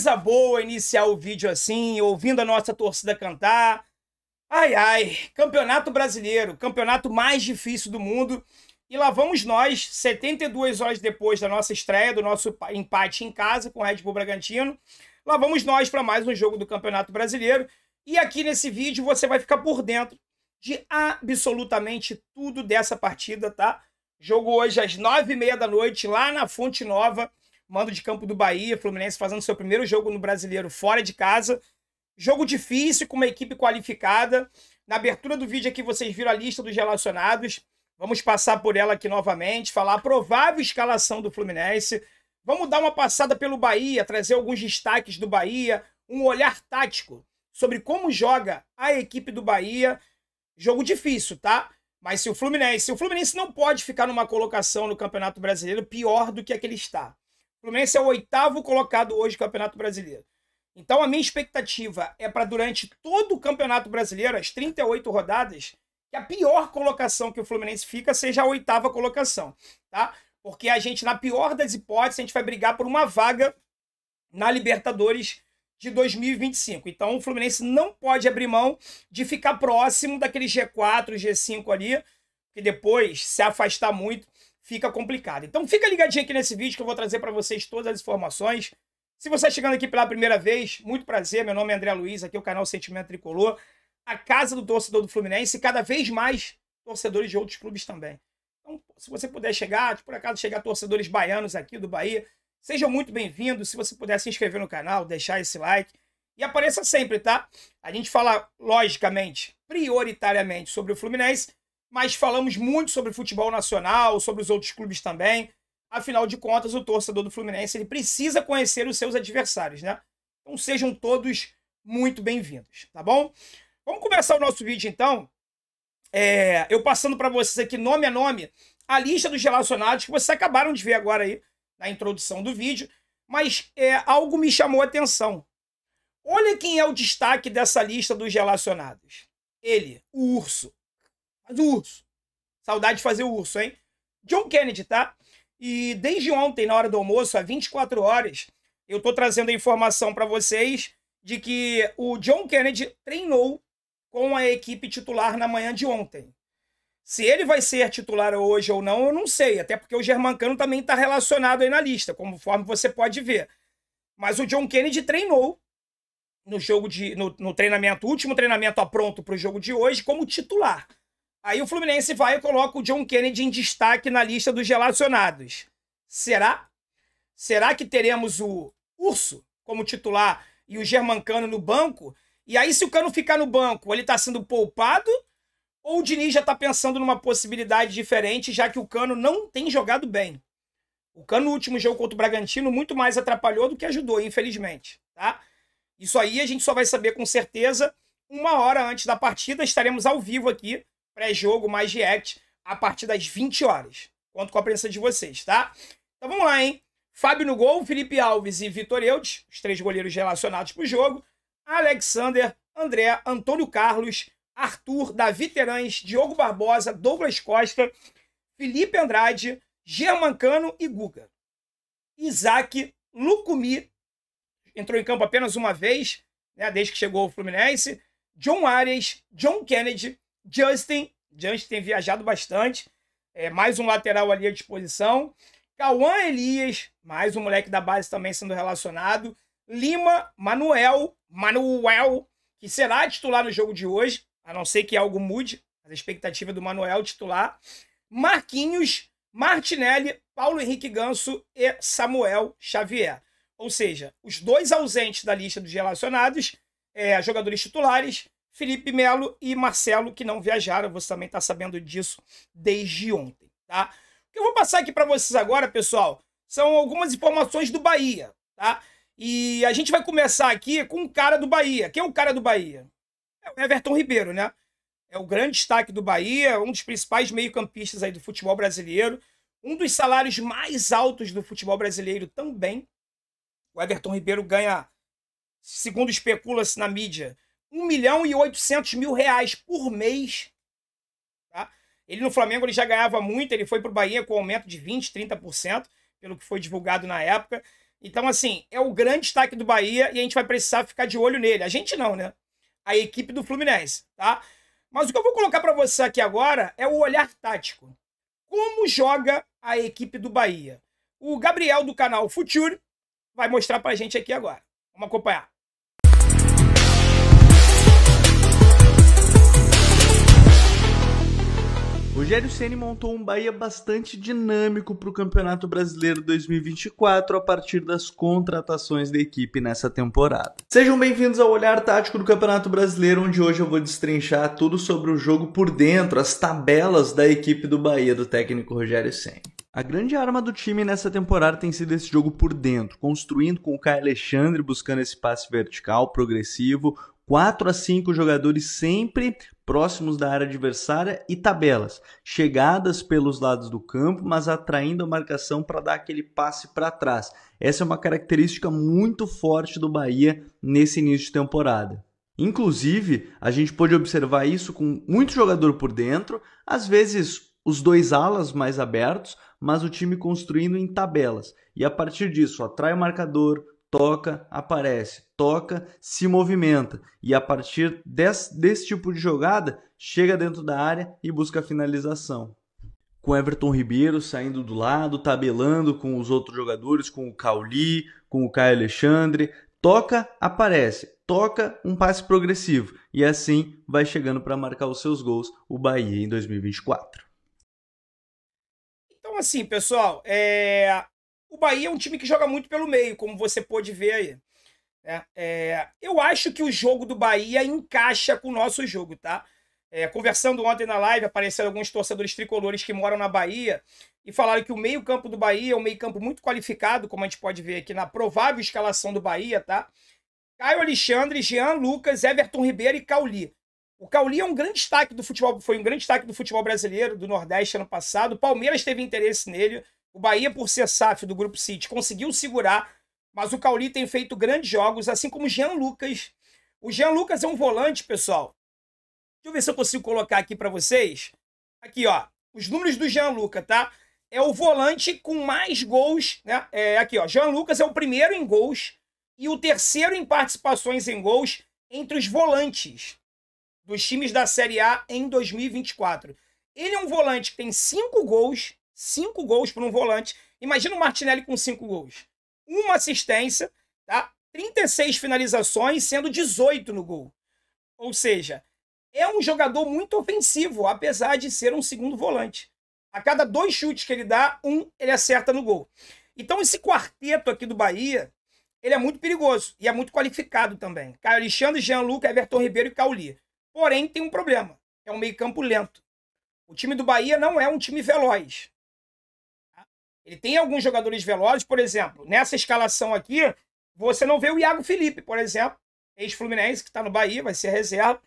coisa boa iniciar o vídeo assim, ouvindo a nossa torcida cantar. Ai, ai, campeonato brasileiro, campeonato mais difícil do mundo. E lá vamos nós, 72 horas depois da nossa estreia, do nosso empate em casa com o Red Bull Bragantino. Lá vamos nós para mais um jogo do Campeonato Brasileiro. E aqui nesse vídeo você vai ficar por dentro de absolutamente tudo dessa partida, tá? Jogo hoje às 9h30 da noite, lá na Fonte Nova mando de campo do Bahia, Fluminense fazendo seu primeiro jogo no Brasileiro fora de casa. Jogo difícil com uma equipe qualificada. Na abertura do vídeo aqui vocês viram a lista dos relacionados. Vamos passar por ela aqui novamente, falar a provável escalação do Fluminense. Vamos dar uma passada pelo Bahia, trazer alguns destaques do Bahia, um olhar tático sobre como joga a equipe do Bahia. Jogo difícil, tá? Mas se o Fluminense, o Fluminense não pode ficar numa colocação no Campeonato Brasileiro pior do que aquele está. O Fluminense é o oitavo colocado hoje no Campeonato Brasileiro. Então a minha expectativa é para durante todo o Campeonato Brasileiro, as 38 rodadas, que a pior colocação que o Fluminense fica seja a oitava colocação, tá? Porque a gente, na pior das hipóteses, a gente vai brigar por uma vaga na Libertadores de 2025. Então o Fluminense não pode abrir mão de ficar próximo daquele G4, G5 ali, que depois se afastar muito fica complicado. Então fica ligadinho aqui nesse vídeo que eu vou trazer para vocês todas as informações. Se você está chegando aqui pela primeira vez, muito prazer, meu nome é André Luiz, aqui é o canal Sentimento Tricolor, a casa do torcedor do Fluminense e cada vez mais torcedores de outros clubes também. Então, se você puder chegar, por acaso chegar torcedores baianos aqui do Bahia, sejam muito bem-vindos. Se você puder se inscrever no canal, deixar esse like e apareça sempre, tá? A gente fala logicamente, prioritariamente sobre o Fluminense, mas falamos muito sobre futebol nacional, sobre os outros clubes também. Afinal de contas, o torcedor do Fluminense ele precisa conhecer os seus adversários, né? Então sejam todos muito bem-vindos, tá bom? Vamos começar o nosso vídeo então. É, eu passando para vocês aqui nome a nome a lista dos relacionados que vocês acabaram de ver agora aí na introdução do vídeo, mas é, algo me chamou a atenção. Olha quem é o destaque dessa lista dos relacionados. Ele, o urso, do o urso. Saudade de fazer o urso, hein? John Kennedy, tá? E desde ontem, na hora do almoço, há 24 horas, eu tô trazendo a informação para vocês de que o John Kennedy treinou com a equipe titular na manhã de ontem. Se ele vai ser titular hoje ou não, eu não sei, até porque o Germancano também está relacionado aí na lista, conforme você pode ver. Mas o John Kennedy treinou no jogo de no, no treinamento, último treinamento a pronto para o jogo de hoje, como titular. Aí o Fluminense vai e coloca o John Kennedy em destaque na lista dos relacionados. Será? Será que teremos o Urso como titular e o Germancano no banco? E aí, se o Cano ficar no banco, ele está sendo poupado? Ou o Diniz já está pensando numa possibilidade diferente, já que o Cano não tem jogado bem? O Cano, no último jogo contra o Bragantino, muito mais atrapalhou do que ajudou, infelizmente. Tá? Isso aí a gente só vai saber com certeza uma hora antes da partida. Estaremos ao vivo aqui pré-jogo, mais react, a partir das 20 horas. Conto com a presença de vocês, tá? Então vamos lá, hein? Fábio no gol, Felipe Alves e Vitor Eudes, os três goleiros relacionados para o jogo. Alexander, André, Antônio Carlos, Arthur, Davi Terães, Diogo Barbosa, Douglas Costa, Felipe Andrade, Germancano e Guga. Isaac, Lucumi, entrou em campo apenas uma vez, né, desde que chegou o Fluminense. John Arias, John Kennedy, Justin, Justin tem viajado bastante. É, mais um lateral ali à disposição. Cauã Elias, mais um moleque da base também sendo relacionado. Lima, Manuel, Manuel, que será titular no jogo de hoje, a não ser que algo mude, mas a expectativa é do Manuel titular. Marquinhos, Martinelli, Paulo Henrique Ganso e Samuel Xavier. Ou seja, os dois ausentes da lista dos relacionados, é, jogadores titulares, Felipe Melo e Marcelo, que não viajaram. Você também está sabendo disso desde ontem, tá? O que eu vou passar aqui para vocês agora, pessoal, são algumas informações do Bahia, tá? E a gente vai começar aqui com um cara do Bahia. Quem é o cara do Bahia? É o Everton Ribeiro, né? É o grande destaque do Bahia, um dos principais meio-campistas aí do futebol brasileiro, um dos salários mais altos do futebol brasileiro também. O Everton Ribeiro ganha, segundo especula-se na mídia, 1 milhão e 800 mil reais por mês. Tá? Ele no Flamengo ele já ganhava muito, ele foi para o Bahia com aumento de 20%, 30%, pelo que foi divulgado na época. Então, assim, é o grande destaque do Bahia e a gente vai precisar ficar de olho nele. A gente não, né? A equipe do Fluminense, tá? Mas o que eu vou colocar para você aqui agora é o olhar tático. Como joga a equipe do Bahia? O Gabriel do canal Future vai mostrar para a gente aqui agora. Vamos acompanhar. Rogério Ceni montou um Bahia bastante dinâmico para o Campeonato Brasileiro 2024 a partir das contratações da equipe nessa temporada. Sejam bem-vindos ao Olhar Tático do Campeonato Brasileiro, onde hoje eu vou destrinchar tudo sobre o jogo por dentro, as tabelas da equipe do Bahia do técnico Rogério Ceni. A grande arma do time nessa temporada tem sido esse jogo por dentro, construindo com o Caio Alexandre buscando esse passe vertical progressivo, 4 a 5 jogadores sempre próximos da área adversária e tabelas, chegadas pelos lados do campo, mas atraindo a marcação para dar aquele passe para trás. Essa é uma característica muito forte do Bahia nesse início de temporada. Inclusive, a gente pôde observar isso com muito jogador por dentro, às vezes os dois alas mais abertos, mas o time construindo em tabelas. E a partir disso, atrai o marcador, toca, aparece, toca, se movimenta e a partir desse, desse tipo de jogada chega dentro da área e busca a finalização. Com Everton Ribeiro saindo do lado, tabelando com os outros jogadores, com o Cauli, com o Caio Alexandre, toca, aparece, toca um passe progressivo e assim vai chegando para marcar os seus gols o Bahia em 2024. Então assim, pessoal, é... O Bahia é um time que joga muito pelo meio, como você pôde ver aí. É, é, eu acho que o jogo do Bahia encaixa com o nosso jogo, tá? É, conversando ontem na live, apareceram alguns torcedores tricolores que moram na Bahia e falaram que o meio-campo do Bahia é um meio-campo muito qualificado, como a gente pode ver aqui na provável escalação do Bahia, tá? Caio Alexandre, Jean Lucas, Everton Ribeiro e Cauli. O Cauli é um grande destaque do futebol, foi um grande destaque do futebol brasileiro, do Nordeste ano passado. O Palmeiras teve interesse nele. O Bahia, por ser SAF do Grupo City, conseguiu segurar, mas o Cauli tem feito grandes jogos, assim como o Jean Lucas. O Jean Lucas é um volante, pessoal. Deixa eu ver se eu consigo colocar aqui para vocês. Aqui, ó. Os números do Jean Lucas, tá? É o volante com mais gols, né? É, aqui, ó. Jean Lucas é o primeiro em gols e o terceiro em participações em gols entre os volantes dos times da Série A em 2024. Ele é um volante que tem cinco gols Cinco gols para um volante. Imagina o Martinelli com cinco gols. Uma assistência, tá? 36 finalizações, sendo 18 no gol. Ou seja, é um jogador muito ofensivo, apesar de ser um segundo volante. A cada dois chutes que ele dá, um ele acerta no gol. Então esse quarteto aqui do Bahia, ele é muito perigoso e é muito qualificado também. Caio Alexandre, Jean luc Everton Ribeiro e Cauli. Porém, tem um problema. É um meio campo lento. O time do Bahia não é um time veloz. Ele tem alguns jogadores velozes, por exemplo, nessa escalação aqui, você não vê o Iago Felipe, por exemplo, ex-fluminense, que está no Bahia, vai ser reserva.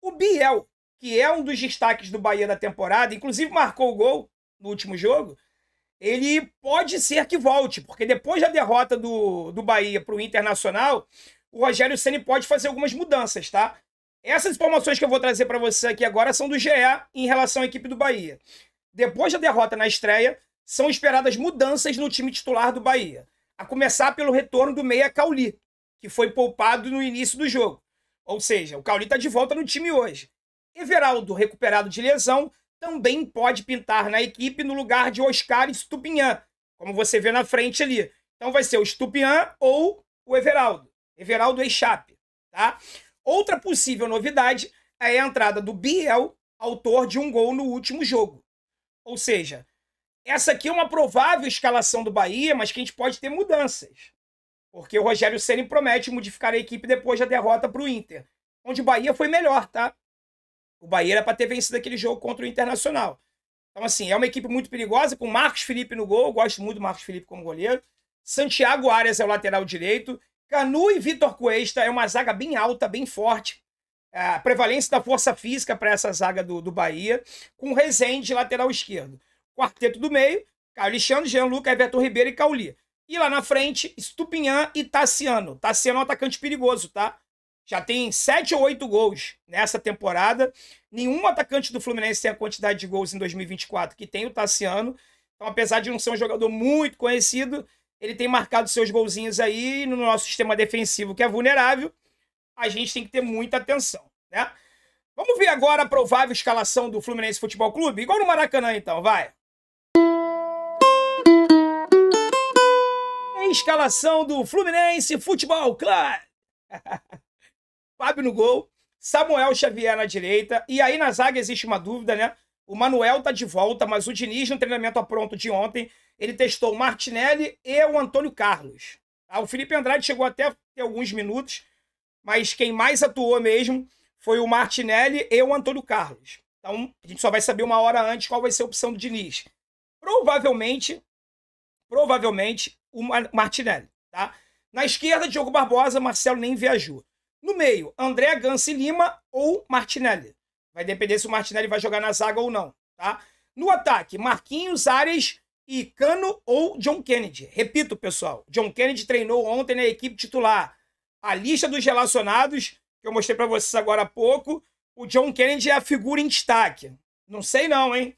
O Biel, que é um dos destaques do Bahia da temporada, inclusive marcou o gol no último jogo, ele pode ser que volte, porque depois da derrota do, do Bahia para o Internacional, o Rogério Ceni pode fazer algumas mudanças, tá? Essas informações que eu vou trazer para você aqui agora são do GE em relação à equipe do Bahia. Depois da derrota na estreia, são esperadas mudanças no time titular do Bahia, a começar pelo retorno do meia Cauli, que foi poupado no início do jogo. Ou seja, o Cauli está de volta no time hoje. Everaldo, recuperado de lesão, também pode pintar na equipe no lugar de Oscar e Stupinhan, como você vê na frente ali. Então vai ser o Stupinhan ou o Everaldo. Everaldo e Chape, tá? Outra possível novidade é a entrada do Biel, autor de um gol no último jogo. Ou seja, essa aqui é uma provável escalação do Bahia, mas que a gente pode ter mudanças. Porque o Rogério Ceni promete modificar a equipe depois da derrota para o Inter. Onde o Bahia foi melhor, tá? O Bahia era para ter vencido aquele jogo contra o Internacional. Então, assim, é uma equipe muito perigosa, com Marcos Felipe no gol. Eu gosto muito do Marcos Felipe como goleiro. Santiago Arias é o lateral direito. Canu e Vitor Cuesta é uma zaga bem alta, bem forte. É, a prevalência da força física para essa zaga do, do Bahia, com Rezende lateral esquerdo quarteto do meio, Caio Alexandre, Jean Lucas, Everton Ribeiro e Cauli. E lá na frente, Stupinhan e Tassiano. Tassiano é um atacante perigoso, tá? Já tem sete ou oito gols nessa temporada. Nenhum atacante do Fluminense tem a quantidade de gols em 2024 que tem o Tassiano. Então, apesar de não ser um jogador muito conhecido, ele tem marcado seus golzinhos aí no nosso sistema defensivo, que é vulnerável. A gente tem que ter muita atenção, né? Vamos ver agora a provável escalação do Fluminense Futebol Clube? Igual no Maracanã, então, vai. escalação do Fluminense Futebol Clube: Fábio no gol, Samuel Xavier na direita. E aí na zaga existe uma dúvida, né? O Manuel tá de volta, mas o Diniz, no treinamento a pronto de ontem, ele testou o Martinelli e o Antônio Carlos. Ah, o Felipe Andrade chegou até ter alguns minutos, mas quem mais atuou mesmo foi o Martinelli e o Antônio Carlos. Então, a gente só vai saber uma hora antes qual vai ser a opção do Diniz. Provavelmente, provavelmente, o Martinelli. Tá? Na esquerda, Diogo Barbosa, Marcelo nem viajou. No meio, André Gansi Lima ou Martinelli. Vai depender se o Martinelli vai jogar na zaga ou não. Tá? No ataque, Marquinhos, Ares e Cano ou John Kennedy. Repito, pessoal, John Kennedy treinou ontem na equipe titular. A lista dos relacionados, que eu mostrei para vocês agora há pouco, o John Kennedy é a figura em destaque. Não sei não, hein?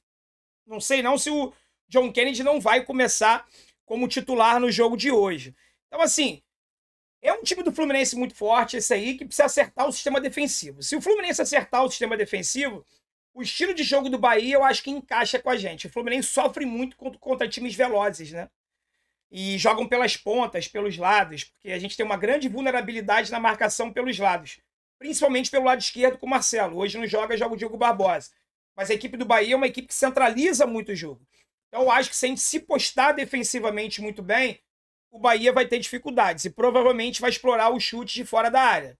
Não sei não se o John Kennedy não vai começar como titular no jogo de hoje. Então, assim, é um time do Fluminense muito forte, esse aí, que precisa acertar o sistema defensivo. Se o Fluminense acertar o sistema defensivo, o estilo de jogo do Bahia eu acho que encaixa com a gente. O Fluminense sofre muito contra times velozes, né? E jogam pelas pontas, pelos lados, porque a gente tem uma grande vulnerabilidade na marcação pelos lados. Principalmente pelo lado esquerdo com o Marcelo. Hoje não joga, joga o Diogo Barbosa. Mas a equipe do Bahia é uma equipe que centraliza muito o jogo. Então eu acho que se a gente se postar defensivamente muito bem, o Bahia vai ter dificuldades e provavelmente vai explorar os chutes de fora da área.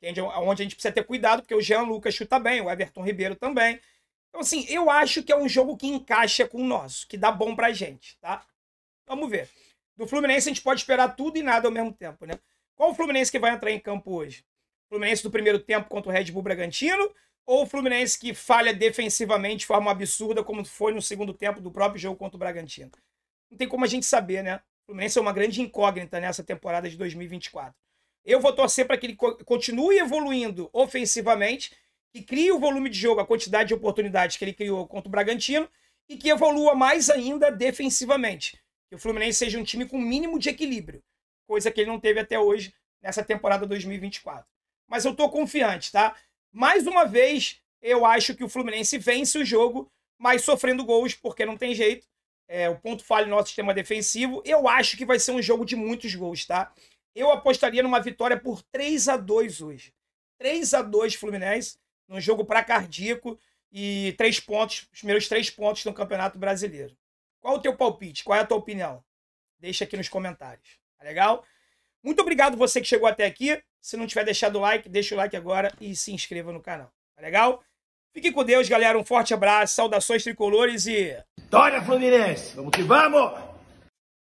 Entende? Onde a gente precisa ter cuidado, porque o Jean Lucas chuta bem, o Everton Ribeiro também. Então, assim, eu acho que é um jogo que encaixa com o nosso, que dá bom pra gente, tá? Vamos ver. Do Fluminense a gente pode esperar tudo e nada ao mesmo tempo, né? Qual o Fluminense que vai entrar em campo hoje? Fluminense do primeiro tempo contra o Red Bull Bragantino ou o Fluminense que falha defensivamente de forma absurda, como foi no segundo tempo do próprio jogo contra o Bragantino. Não tem como a gente saber, né? O Fluminense é uma grande incógnita nessa temporada de 2024. Eu vou torcer para que ele continue evoluindo ofensivamente, que crie o volume de jogo, a quantidade de oportunidades que ele criou contra o Bragantino e que evolua mais ainda defensivamente. Que o Fluminense seja um time com mínimo de equilíbrio, coisa que ele não teve até hoje nessa temporada 2024. Mas eu estou confiante, tá? Mais uma vez, eu acho que o Fluminense vence o jogo, mas sofrendo gols, porque não tem jeito. É, o ponto falho no nosso sistema defensivo. Eu acho que vai ser um jogo de muitos gols, tá? Eu apostaria numa vitória por 3 a 2 hoje. 3 a 2 Fluminense, num jogo para cardíaco e três pontos, os primeiros três pontos no Campeonato Brasileiro. Qual o teu palpite? Qual é a tua opinião? Deixa aqui nos comentários, tá legal? Muito obrigado você que chegou até aqui. Se não tiver deixado o like, deixa o like agora e se inscreva no canal. Tá legal? Fique com Deus, galera. Um forte abraço, saudações tricolores e. Vitória Fluminense! Vamos que vamos!